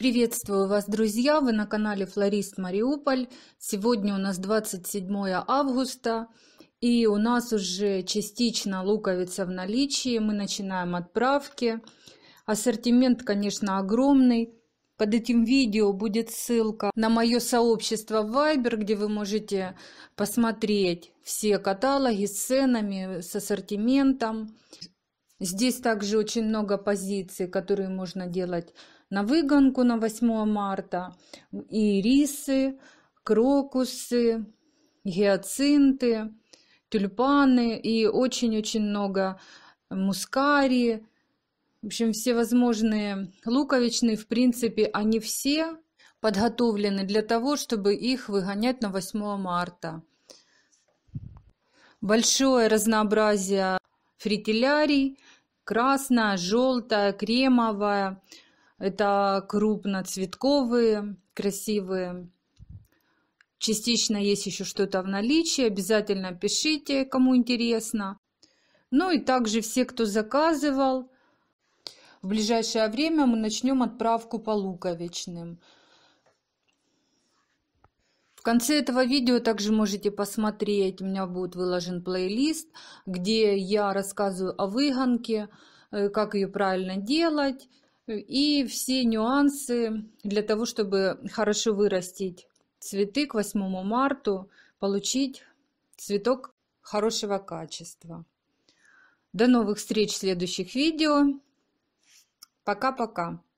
Приветствую вас, друзья! Вы на канале Флорист Мариуполь. Сегодня у нас 27 августа, и у нас уже частично луковица в наличии. Мы начинаем отправки. Ассортимент, конечно, огромный. Под этим видео будет ссылка на мое сообщество в Viber, где вы можете посмотреть все каталоги с ценами, с ассортиментом. Здесь также очень много позиций, которые можно делать на выгонку на 8 марта. И рисы, крокусы, гиацинты, тюльпаны и очень-очень много мускари. В общем, все возможные луковичные, в принципе, они все подготовлены для того, чтобы их выгонять на 8 марта. Большое разнообразие фритиллярий – красная, желтая, кремовая. Это крупноцветковые, красивые. Частично есть еще что-то в наличии. Обязательно пишите, кому интересно. Ну и также все, кто заказывал. В ближайшее время мы начнем отправку по луковичным. В конце этого видео также можете посмотреть, у меня будет выложен плейлист, где я рассказываю о выгонке, э, как ее правильно делать э, и все нюансы для того, чтобы хорошо вырастить цветы к 8 марта, получить цветок хорошего качества. До новых встреч в следующих видео. Пока-пока.